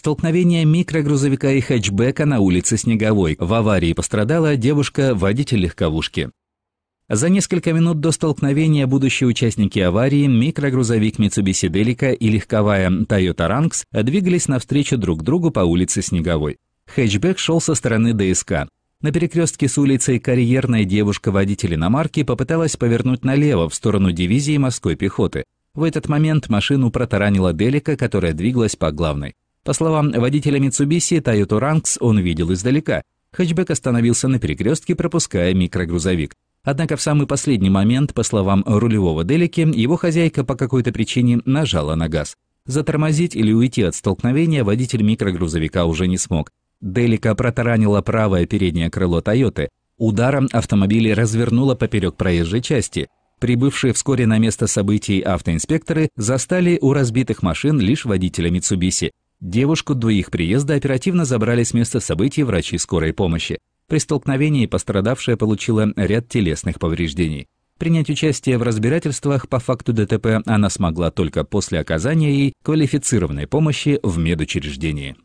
Столкновение микрогрузовика и хэтчбека на улице Снеговой. В аварии пострадала девушка, водитель легковушки. За несколько минут до столкновения будущие участники аварии, микрогрузовик Mitsubishi Delica и легковая Toyota Ranks двигались навстречу друг другу по улице Снеговой. Хэтчбек шел со стороны ДСК. На перекрестке с улицей карьерная девушка-водитель иномарки попыталась повернуть налево в сторону дивизии морской пехоты. В этот момент машину протаранила Делика, которая двигалась по главной. По словам водителя Mitsubishi Toyota Ranks, он видел издалека. Хэтчбек остановился на перекрестке, пропуская микрогрузовик. Однако в самый последний момент, по словам рулевого Делики, его хозяйка по какой-то причине нажала на газ. Затормозить или уйти от столкновения водитель микрогрузовика уже не смог. Делика протаранила правое переднее крыло Тойоты. Ударом автомобиль развернуло поперек проезжей части. Прибывшие вскоре на место событий автоинспекторы застали у разбитых машин лишь водителя Митсубиси. Девушку до их приезда оперативно забрали с места событий врачи скорой помощи. При столкновении пострадавшая получила ряд телесных повреждений. Принять участие в разбирательствах по факту ДТП она смогла только после оказания ей квалифицированной помощи в медучреждении.